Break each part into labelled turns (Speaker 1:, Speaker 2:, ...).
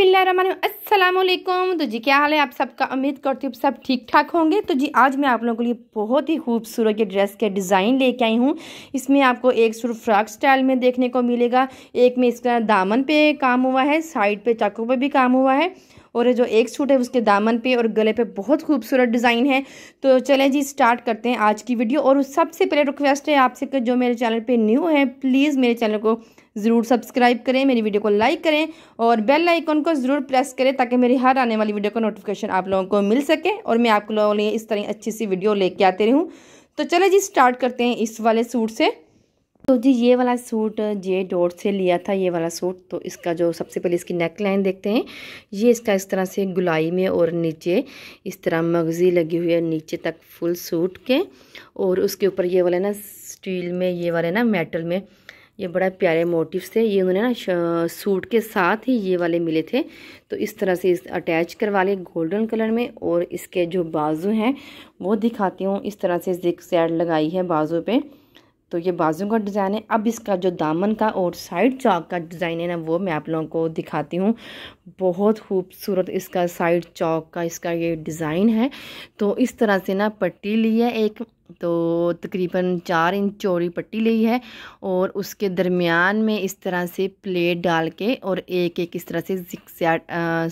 Speaker 1: बिस्मिल्लाम तो जी क्या हाल है आप सबका उम्मीद करती हूँ सब ठीक ठाक होंगे तो जी आज मैं आप लोगों के लिए बहुत ही खूबसूरत के ड्रेस के डिज़ाइन लेके आई हूँ इसमें आपको एक सूट फ्रॉक स्टाइल में देखने को मिलेगा एक में इसका दामन पे काम हुआ है साइड पे चाकू पे भी काम हुआ है और जो एक सूट है उसके दामन पे और गले पे बहुत खूबसूरत डिज़ाइन है तो चलें जी स्टार्ट करते हैं आज की वीडियो और सबसे पहले रिक्वेस्ट है आपसे कि जो मेरे चैनल पे न्यू है प्लीज़ मेरे चैनल को ज़रूर सब्सक्राइब करें मेरी वीडियो को लाइक करें और बेल आइकन को ज़रूर प्रेस करें ताकि मेरी हर आने वाली वीडियो का नोटिफिकेशन आप लोगों को मिल सके और मैं आप लोगों लिए इस तरह अच्छी सी वीडियो लेके आते रहूँ तो चले जी स्टार्ट करते हैं इस वाले सूट से तो जी ये वाला सूट जे डॉट से लिया था ये वाला सूट तो इसका जो सबसे पहले इसकी नेक लाइन देखते हैं ये इसका इस तरह से गुलाई में और नीचे इस तरह मगजी लगी हुई है नीचे तक फुल सूट के और उसके ऊपर ये वाला ना स्टील में ये वाले ना मेटल में ये बड़ा प्यारे मोटिव से ये उन्होंने ना सूट के साथ ही ये वाले मिले थे तो इस तरह से इस अटैच करवा लिए गोल्डन कलर में और इसके जो बाजू हैं वो दिखाती हूँ इस तरह से जिक सैड लगाई है बाजू पर तो ये बाजू का डिज़ाइन है अब इसका जो दामन का और साइड चौक का डिज़ाइन है ना वो मैं आप लोगों को दिखाती हूँ बहुत खूबसूरत इसका साइड चौक का इसका ये डिज़ाइन है तो इस तरह से ना पट्टी ली है एक तो तकरीबन चार इंच चौड़ी पट्टी ली है और उसके दरमियान में इस तरह से प्लेट डाल के और एक एक इस तरह से जिक्सैट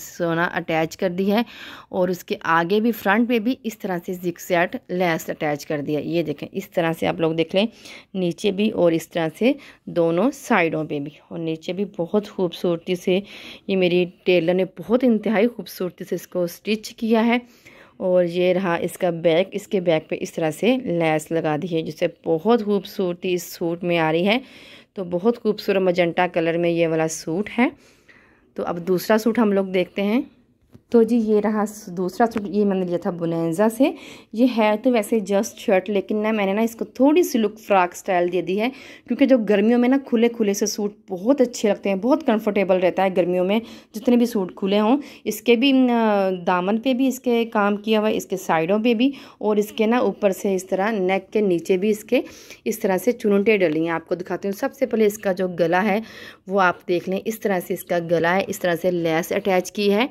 Speaker 1: सोना अटैच कर दी है और उसके आगे भी फ्रंट पे भी इस तरह से सेट लैस अटैच कर दिया ये देखें इस तरह से आप लोग देख लें नीचे भी और इस तरह से दोनों साइडों पे भी और नीचे भी बहुत खूबसूरती से ये मेरी टेलर ने बहुत इंतहाई खूबसूरती से इसको स्टिच किया है और ये रहा इसका बैक इसके बैक पे इस तरह से लैस लगा दी है जिससे बहुत खूबसूरती इस सूट में आ रही है तो बहुत खूबसूरत मजंटा कलर में ये वाला सूट है तो अब दूसरा सूट हम लोग देखते हैं तो जी ये रहा दूसरा सूट तो ये मैंने लिया था बुनैजा से ये है तो वैसे जस्ट शर्ट लेकिन ना मैंने ना इसको थोड़ी सी लुक फ्राक स्टाइल दे दी है क्योंकि जो गर्मियों में ना खुले खुले से सूट बहुत अच्छे लगते हैं बहुत कंफर्टेबल रहता है गर्मियों में जितने भी सूट खुले हों इसके भी दामन पे भी इसके काम किया हुआ इसके साइडों पर भी और इसके ना ऊपर से इस तरह नेक के नीचे भी इसके इस तरह से चुनटे डली हैं आपको दिखाती हूँ सबसे पहले इसका जो गला है वो आप देख लें इस तरह से इसका गला है इस तरह से लेस अटैच की है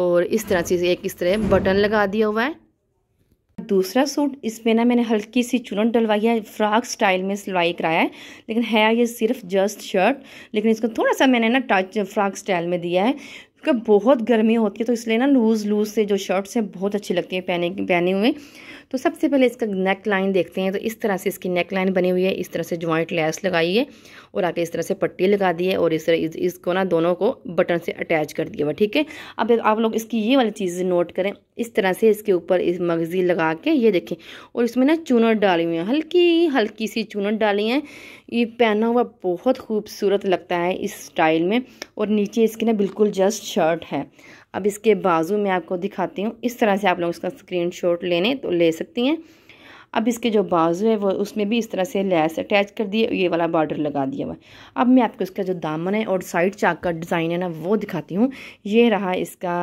Speaker 1: और इस तरह से एक इस तरह बटन लगा दिया हुआ है दूसरा सूट इसमें ना मैंने हल्की सी चुनन डलवाई है फ्राक स्टाइल में सिलवाई कराया है लेकिन है ये सिर्फ जस्ट शर्ट लेकिन इसको थोड़ा सा मैंने ना टच फ्राक स्टाइल में दिया है क्योंकि बहुत गर्मी होती है तो इसलिए ना लूज़ लूज़ से जो शर्ट्स हैं बहुत अच्छी लगती हैं पहने पहने हुए तो सबसे पहले इसका नेक लाइन देखते हैं तो इस तरह से इसकी नेक लाइन बनी हुई है इस तरह से ज्वाइंट लेस लगाई है और आके इस तरह से पट्टी लगा दी है और इस तरह इस, इसको ना दोनों को बटन से अटैच कर दिया हुआ ठीक है अब आप लोग इसकी ये वाली चीज़ें नोट करें इस तरह से इसके ऊपर इस मगजी लगा के ये देखें और इसमें ना चूनट डाली हुई है हल्की हल्की सी चूनट डाली है ये पहना हुआ बहुत खूबसूरत लगता है इस स्टाइल में और नीचे इसकी ना बिल्कुल जस्ट शर्ट है अब इसके बाजू में आपको दिखाती हूँ इस तरह से आप लोग इसका स्क्रीन शॉट लेने तो ले सकती हैं अब इसके जो बाजू है वो उसमें भी इस तरह से लैस अटैच कर दिए ये वाला बॉर्डर लगा दिया हुआ अब मैं आपको इसका जो दामन है और साइड चौक का डिज़ाइन है ना वो दिखाती हूँ ये रहा इसका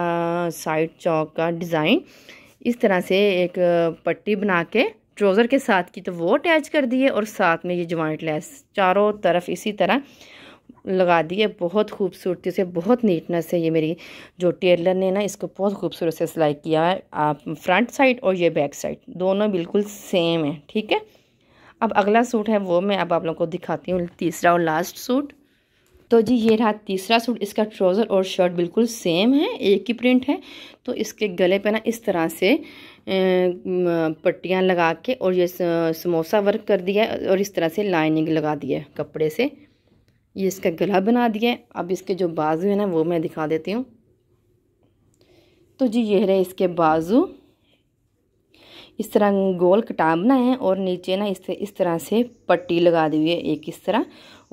Speaker 1: साइड चौक का डिज़ाइन इस तरह से एक पट्टी बना के ट्रोज़र के साथ की तो वो अटैच कर दिए और साथ में ये जॉइंट लैस चारों तरफ इसी तरह लगा दी है बहुत खूबसूरती से बहुत नीटनेस है ये मेरी जो टेलर ने ना इसको बहुत खूबसूरत से सिलाई किया है आप फ्रंट साइड और ये बैक साइड दोनों बिल्कुल सेम है ठीक है अब अगला सूट है वो मैं अब आप लोगों को दिखाती हूँ तीसरा और लास्ट सूट तो जी ये रहा तीसरा सूट इसका ट्राउज़र और शर्ट बिल्कुल सेम है एक ही प्रिंट है तो इसके गले पे ना इस तरह से पट्टियाँ लगा के और ये समोसा वर्क कर दिया और इस तरह से लाइनिंग लगा दी है कपड़े से ये इसका गला बना दिया अब इसके जो बाजू है ना वो मैं दिखा देती हूँ तो जी ये रहे इसके बाजू इस तरह गोल कटा बना है और नीचे ना इस इस तरह से पट्टी लगा दी हुई है एक इस तरह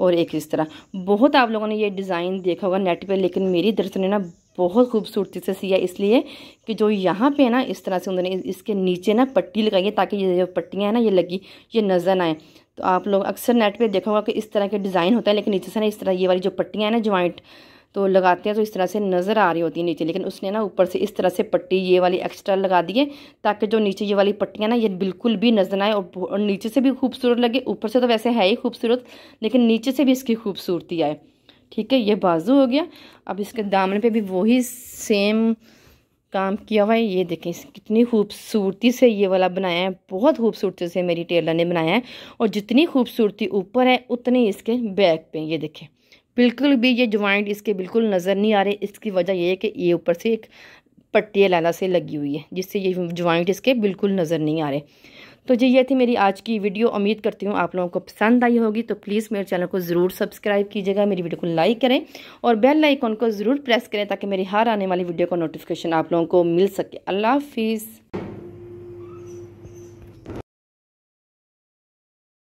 Speaker 1: और एक इस तरह बहुत आप लोगों ने ये डिज़ाइन देखा होगा नेट पे लेकिन मेरी दरअसल ने ना बहुत खूबसूरती से सिया इसलिए कि जो यहाँ पे है ना इस तरह से उन्होंने इसके नीचे ना पट्टी लगाई है ताकि ये जो पट्टियाँ हैं ना ये लगी ये नज़र आए तो आप लोग अक्सर नेट पे देखा होगा कि इस तरह के डिज़ाइन होता है लेकिन नीचे से ना इस तरह ये वाली जो पट्टियाँ हैं ना ज्वाइंट तो लगाते हैं तो इस तरह से नज़र आ रही होती है नीचे लेकिन उसने ना ऊपर से इस तरह से पट्टी ये वाली एक्स्ट्रा लगा दिए ताकि जो नीचे ये वाली पट्टियाँ ना ये बिल्कुल भी नजर आए और नीचे से भी खूबसूरत लगे ऊपर से तो वैसे है ही खूबसूरत लेकिन नीचे से भी इसकी खूबसूरती आए ठीक है ये बाजू हो गया अब इसके दामन पे भी वही सेम काम किया हुआ है ये देखें कितनी खूबसूरती से ये वाला बनाया है बहुत खूबसूरती से मेरी टेलर ने बनाया है और जितनी खूबसूरती ऊपर है उतनी इसके बैक पे ये देखें बिल्कुल भी ये ज्वाइंट इसके बिल्कुल नज़र नहीं आ रहे इसकी वजह ये है कि ये ऊपर से एक पट्टी लाला से लगी हुई है जिससे ये ज्वाइंट इसके बिल्कुल नज़र नहीं आ रहे तो जी ये थी मेरी आज की वीडियो उम्मीद करती हूँ आप लोगों को पसंद आई होगी तो प्लीज़ मेरे चैनल को ज़रूर सब्सक्राइब कीजिएगा मेरी वीडियो को लाइक करें और बेल आइकॉन को ज़रूर प्रेस करें ताकि मेरी हर आने वाली वीडियो का नोटिफिकेशन आप लोगों को मिल सके अल्लाह हाफिज़